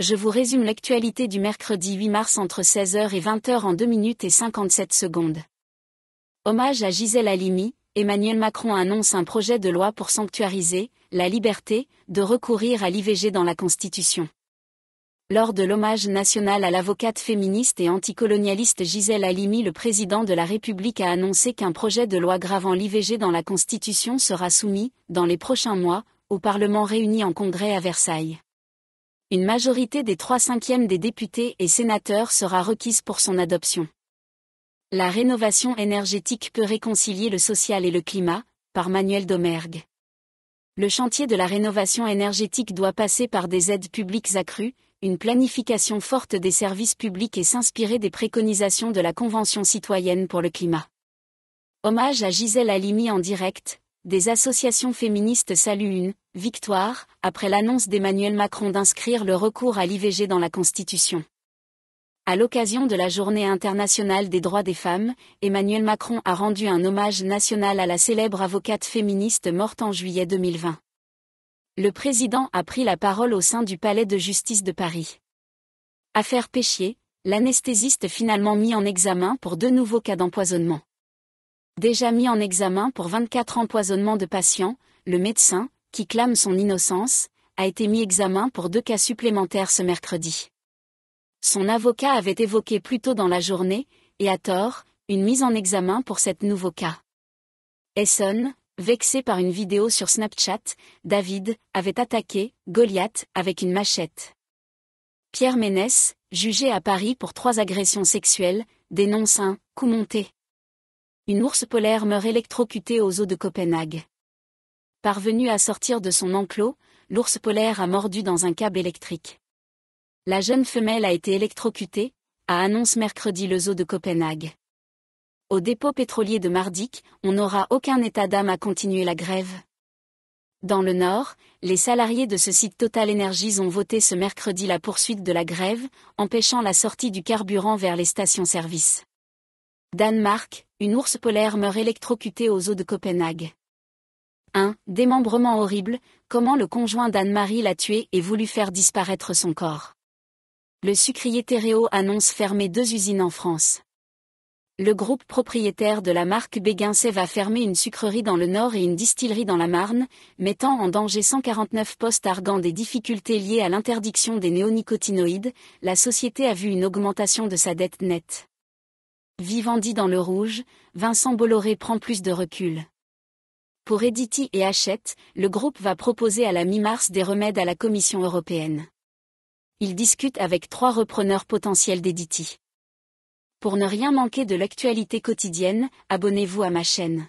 je vous résume l'actualité du mercredi 8 mars entre 16h et 20h en 2 minutes et 57 secondes. Hommage à Gisèle Halimi, Emmanuel Macron annonce un projet de loi pour sanctuariser la liberté de recourir à l'IVG dans la Constitution. Lors de l'hommage national à l'avocate féministe et anticolonialiste Gisèle Halimi, le président de la République a annoncé qu'un projet de loi gravant l'IVG dans la Constitution sera soumis, dans les prochains mois, au Parlement réuni en congrès à Versailles une majorité des trois cinquièmes des députés et sénateurs sera requise pour son adoption. La rénovation énergétique peut réconcilier le social et le climat, par Manuel Domergue. Le chantier de la rénovation énergétique doit passer par des aides publiques accrues, une planification forte des services publics et s'inspirer des préconisations de la Convention citoyenne pour le climat. Hommage à Gisèle Halimi en direct, des associations féministes saluent une victoire après l'annonce d'Emmanuel Macron d'inscrire le recours à l'IVG dans la Constitution. À l'occasion de la Journée internationale des droits des femmes, Emmanuel Macron a rendu un hommage national à la célèbre avocate féministe morte en juillet 2020. Le président a pris la parole au sein du Palais de justice de Paris. Affaire Péchier, l'anesthésiste finalement mis en examen pour deux nouveaux cas d'empoisonnement. Déjà mis en examen pour 24 empoisonnements de patients, le médecin, qui clame son innocence, a été mis examen pour deux cas supplémentaires ce mercredi. Son avocat avait évoqué plus tôt dans la journée, et à tort, une mise en examen pour cet nouveau cas. Esson, vexé par une vidéo sur Snapchat, David avait attaqué Goliath avec une machette. Pierre Ménès, jugé à Paris pour trois agressions sexuelles, dénonce un coup monté. Une ours polaire meurt électrocutée aux eaux de Copenhague. Parvenue à sortir de son enclos, l'ours polaire a mordu dans un câble électrique. La jeune femelle a été électrocutée, a annonce mercredi le zoo de Copenhague. Au dépôt pétrolier de Mardik, on n'aura aucun état d'âme à continuer la grève. Dans le Nord, les salariés de ce site Total Energies ont voté ce mercredi la poursuite de la grève, empêchant la sortie du carburant vers les stations-service. Danemark, une ours polaire meurt électrocutée aux eaux de Copenhague. 1. Démembrement horrible, comment le conjoint d'Anne-Marie l'a tué et voulu faire disparaître son corps. Le sucrier Théréo annonce fermer deux usines en France. Le groupe propriétaire de la marque Béguincet va fermer une sucrerie dans le Nord et une distillerie dans la Marne, mettant en danger 149 postes arguant des difficultés liées à l'interdiction des néonicotinoïdes, la société a vu une augmentation de sa dette nette. Vivendi dans le rouge, Vincent Bolloré prend plus de recul. Pour Editi et Hachette, le groupe va proposer à la mi-mars des remèdes à la Commission européenne. Il discute avec trois repreneurs potentiels d'Editi. Pour ne rien manquer de l'actualité quotidienne, abonnez-vous à ma chaîne.